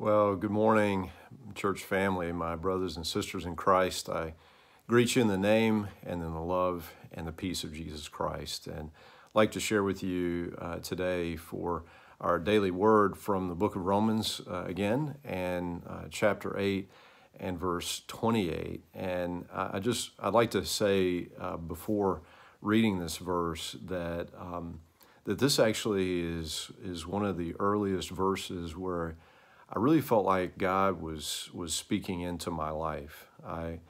Well, good morning, church family, my brothers and sisters in Christ. I greet you in the name and in the love and the peace of Jesus Christ. And I'd like to share with you uh, today for our daily word from the book of Romans uh, again, and uh, chapter 8 and verse 28. And I, just, I'd like to say uh, before reading this verse that, um, that this actually is, is one of the earliest verses where I really felt like God was was speaking into my life. I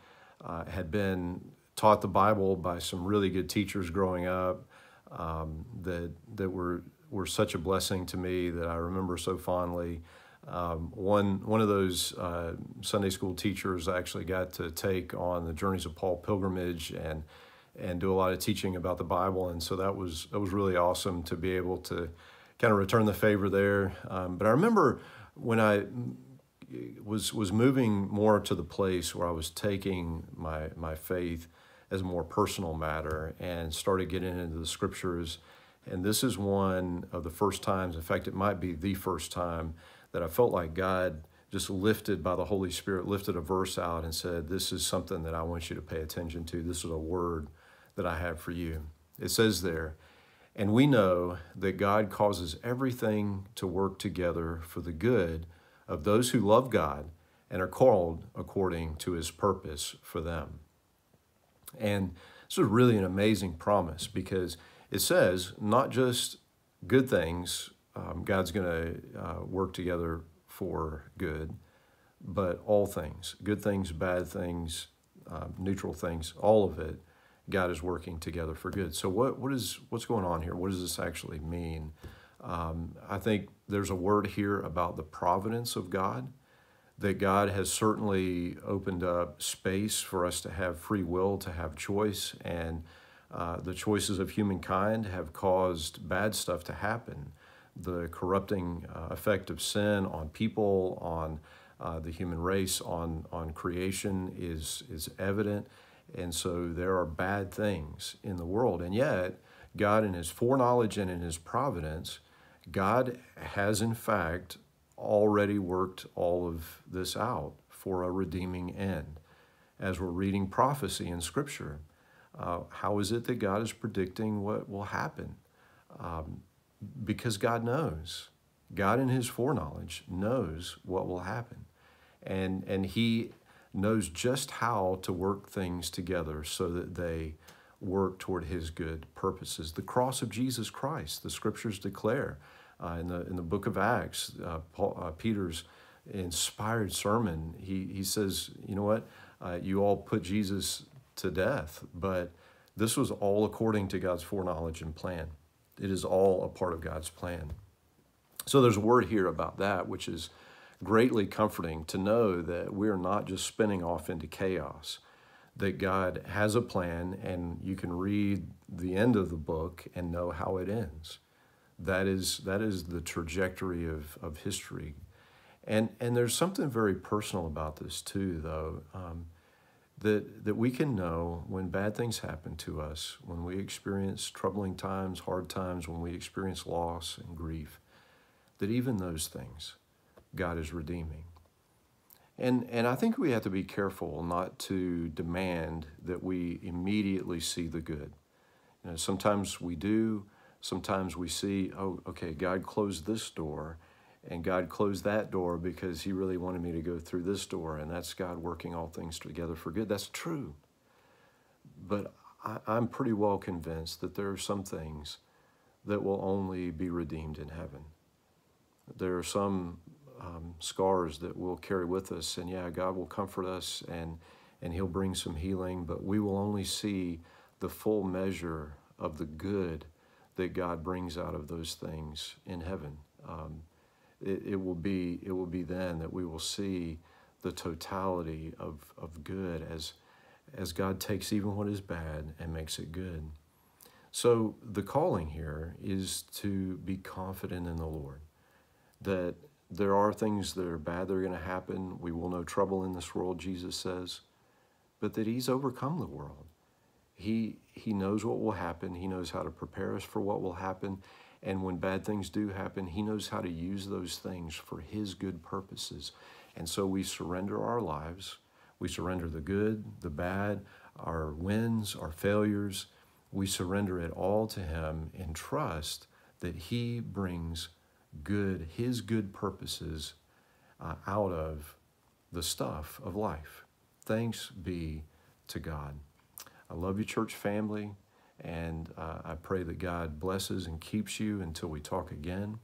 uh, had been taught the Bible by some really good teachers growing up um, that that were were such a blessing to me that I remember so fondly. Um, one one of those uh, Sunday school teachers I actually got to take on the journeys of Paul pilgrimage and and do a lot of teaching about the Bible, and so that was that was really awesome to be able to kind of return the favor there. Um, but I remember when I was was moving more to the place where I was taking my my faith as a more personal matter and started getting into the scriptures. And this is one of the first times, in fact, it might be the first time that I felt like God just lifted by the Holy Spirit, lifted a verse out and said, This is something that I want you to pay attention to. This is a word that I have for you. It says there, and we know that God causes everything to work together for the good of those who love God and are called according to his purpose for them. And this is really an amazing promise because it says not just good things, um, God's going to uh, work together for good, but all things good things, bad things, uh, neutral things, all of it God is working together for good. So what what is what's going on here? What does this actually mean? Um, I think there's a word here about the providence of God, that God has certainly opened up space for us to have free will, to have choice, and uh, the choices of humankind have caused bad stuff to happen. The corrupting uh, effect of sin on people, on uh, the human race, on on creation is is evident and so there are bad things in the world. And yet, God, in His foreknowledge and in His providence, God has in fact already worked all of this out for a redeeming end. As we're reading prophecy in Scripture, uh, how is it that God is predicting what will happen? Um, because God knows. God, in His foreknowledge, knows what will happen. And, and He knows just how to work things together so that they work toward his good purposes. The cross of Jesus Christ, the scriptures declare uh, in, the, in the book of Acts, uh, Paul, uh, Peter's inspired sermon, he, he says, You know what? Uh, you all put Jesus to death, but this was all according to God's foreknowledge and plan. It is all a part of God's plan. So there's a word here about that, which is greatly comforting to know that we are not just spinning off into chaos, that God has a plan and you can read the end of the book and know how it ends. That is, that is the trajectory of, of history. And, and there's something very personal about this too, though, um, that, that we can know when bad things happen to us, when we experience troubling times, hard times, when we experience loss and grief, that even those things, God is redeeming. And, and I think we have to be careful not to demand that we immediately see the good. You know, sometimes we do, sometimes we see, oh, okay, God closed this door and God closed that door because he really wanted me to go through this door and that's God working all things together for good. That's true. But I, I'm pretty well convinced that there are some things that will only be redeemed in heaven. There are some um, scars that we'll carry with us. And yeah, God will comfort us and, and He'll bring some healing, but we will only see the full measure of the good that God brings out of those things in heaven. Um, it, it, will be, it will be then that we will see the totality of, of good as, as God takes even what is bad and makes it good. So the calling here is to be confident in the Lord, that there are things that are bad that are going to happen. We will know trouble in this world, Jesus says, but that he's overcome the world. He, he knows what will happen. He knows how to prepare us for what will happen. And when bad things do happen, he knows how to use those things for his good purposes. And so we surrender our lives. We surrender the good, the bad, our wins, our failures. We surrender it all to him in trust that he brings good, his good purposes uh, out of the stuff of life. Thanks be to God. I love you, church family, and uh, I pray that God blesses and keeps you until we talk again.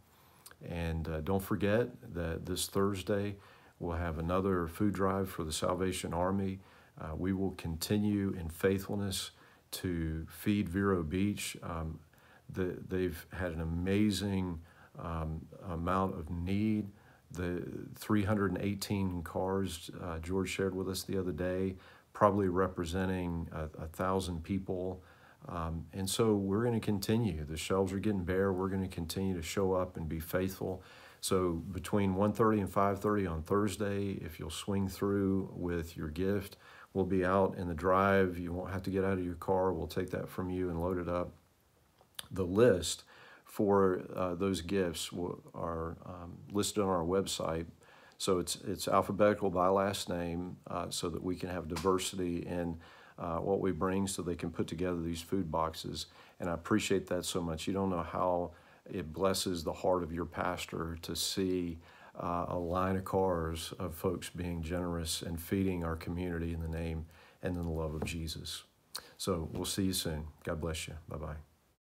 And uh, don't forget that this Thursday we'll have another food drive for the Salvation Army. Uh, we will continue in faithfulness to feed Vero Beach. Um, the, they've had an amazing um, amount of need. The 318 cars uh, George shared with us the other day, probably representing a, a thousand people. Um, and so we're going to continue. The shelves are getting bare. We're going to continue to show up and be faithful. So between 1.30 and 5.30 on Thursday, if you'll swing through with your gift, we'll be out in the drive. You won't have to get out of your car. We'll take that from you and load it up. The list for uh, those gifts are um, listed on our website. So it's, it's alphabetical by last name uh, so that we can have diversity in uh, what we bring so they can put together these food boxes. And I appreciate that so much. You don't know how it blesses the heart of your pastor to see uh, a line of cars of folks being generous and feeding our community in the name and in the love of Jesus. So we'll see you soon. God bless you. Bye-bye.